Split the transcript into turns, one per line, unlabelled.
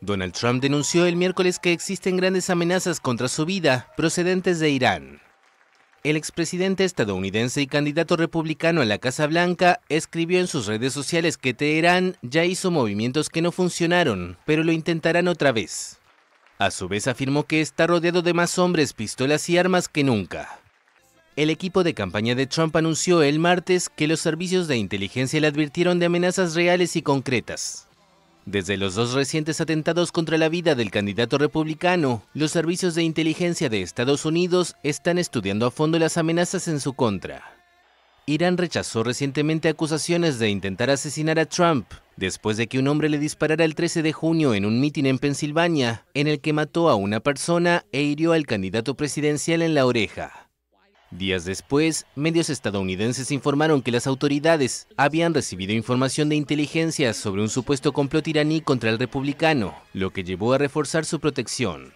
Donald Trump denunció el miércoles que existen grandes amenazas contra su vida procedentes de Irán. El expresidente estadounidense y candidato republicano a la Casa Blanca escribió en sus redes sociales que Teherán ya hizo movimientos que no funcionaron, pero lo intentarán otra vez. A su vez afirmó que está rodeado de más hombres, pistolas y armas que nunca. El equipo de campaña de Trump anunció el martes que los servicios de inteligencia le advirtieron de amenazas reales y concretas. Desde los dos recientes atentados contra la vida del candidato republicano, los servicios de inteligencia de Estados Unidos están estudiando a fondo las amenazas en su contra. Irán rechazó recientemente acusaciones de intentar asesinar a Trump, después de que un hombre le disparara el 13 de junio en un mitin en Pensilvania, en el que mató a una persona e hirió al candidato presidencial en la oreja. Días después, medios estadounidenses informaron que las autoridades habían recibido información de inteligencia sobre un supuesto complot iraní contra el republicano, lo que llevó a reforzar su protección.